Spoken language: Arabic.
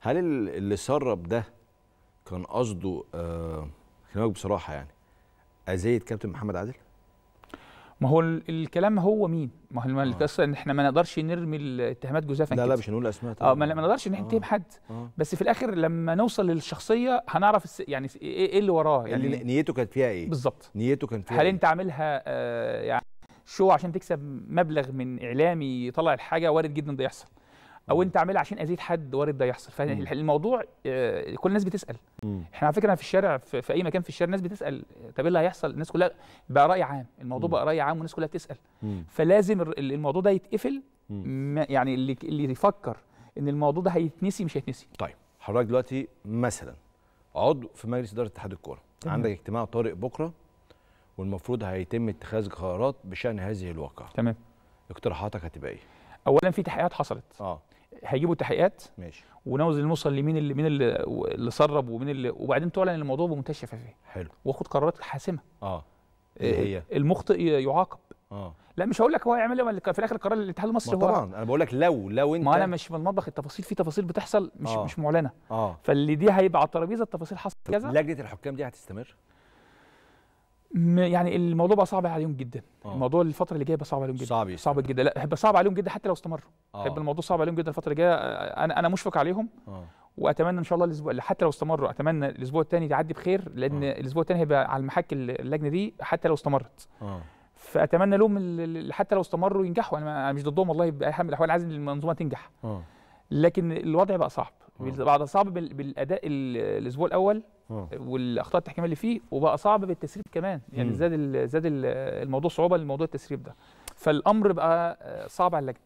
هل اللي سرب ده كان قصده آه كلامك بصراحه يعني اذيه كابتن محمد عادل؟ ما هو الكلام هو مين؟ ما هو آه. القصه ان احنا ما نقدرش نرمي الاتهامات جزافا لا لا مش هنقول اسماء اه ما نقدرش نتهم آه. حد آه. بس في الاخر لما نوصل للشخصيه هنعرف يعني إيه-, ايه اللي وراه يعني, يعني نيته كانت فيها ايه؟ بالظبط نيته كانت فيها هل إيه؟ انت عاملها آه يعني شو عشان تكسب مبلغ من اعلامي يطلع الحاجه وارد جدا ده يحصل او انت عاملها عشان اذيت حد وارد ده يحصل فالموضوع آه، كل الناس بتسال مم. احنا على فكره في الشارع في, اي مكان في الشارع الناس بتسال طب ايه اللي هيحصل الناس كلها بقى راي عام الموضوع مم. بقى راي عام والناس كلها بتسال مم. فلازم الموضوع ده يتقفل يعني اللي اللي يفكر ان الموضوع ده هيتنسي مش هيتنسي طيب حضرتك دلوقتي مثلا عضو في مجلس اداره اتحاد الكوره عندك اجتماع طارئ بكره والمفروض هيتم اتخاذ قرارات بشان هذه الواقعه تمام اقتراحاتك هتبقى ايه اولا في تحقيقات حصلت اه هيجيبوا تحقيقات ماشي ونوزن نوصل لمين اللي مين اللي, سرب ومين اللي وبعدين تعلن الموضوع بمنتهى الشفافيه حلو واخد قرارات حاسمه اه ايه هي المخطئ يعاقب اه لا مش هقول لك هو هيعمل ايه في الاخر قرار الاتحاد المصري هو طبعا انا بقول لك لو لو انت ما انا مش من المطبخ التفاصيل في تفاصيل بتحصل مش آه. مش معلنه آه. فاللي دي هيبقى على الترابيزه التفاصيل حصل كذا لجنه الحكام دي هتستمر يعني الموضوع بقى صعب عليهم جدا أوه. الموضوع الفتره اللي جايه بقى صعب عليهم جدا صعب صعب جدا لا هيبقى صعب عليهم جدا حتى لو استمروا آه. هيبقى الموضوع صعب عليهم جدا الفتره اللي جايه انا انا مشفق عليهم أوه. واتمنى ان شاء الله الاسبوع حتى لو استمروا اتمنى الاسبوع الثاني تعدي بخير لان أوه. الاسبوع الثاني هيبقى على المحك اللجنه دي حتى لو استمرت أوه. فاتمنى لهم حتى لو استمروا ينجحوا انا مش ضدهم والله باي حال من الاحوال عايز المنظومه تنجح أوه. لكن الوضع بقى صعب آه. بعد صعب بالاداء الاسبوع الاول آه. والاخطاء التحكيميه اللي فيه وبقى صعب بالتسريب كمان يعني زاد زاد الموضوع صعوبه لموضوع التسريب ده فالامر بقى آه، صعب على اللجنه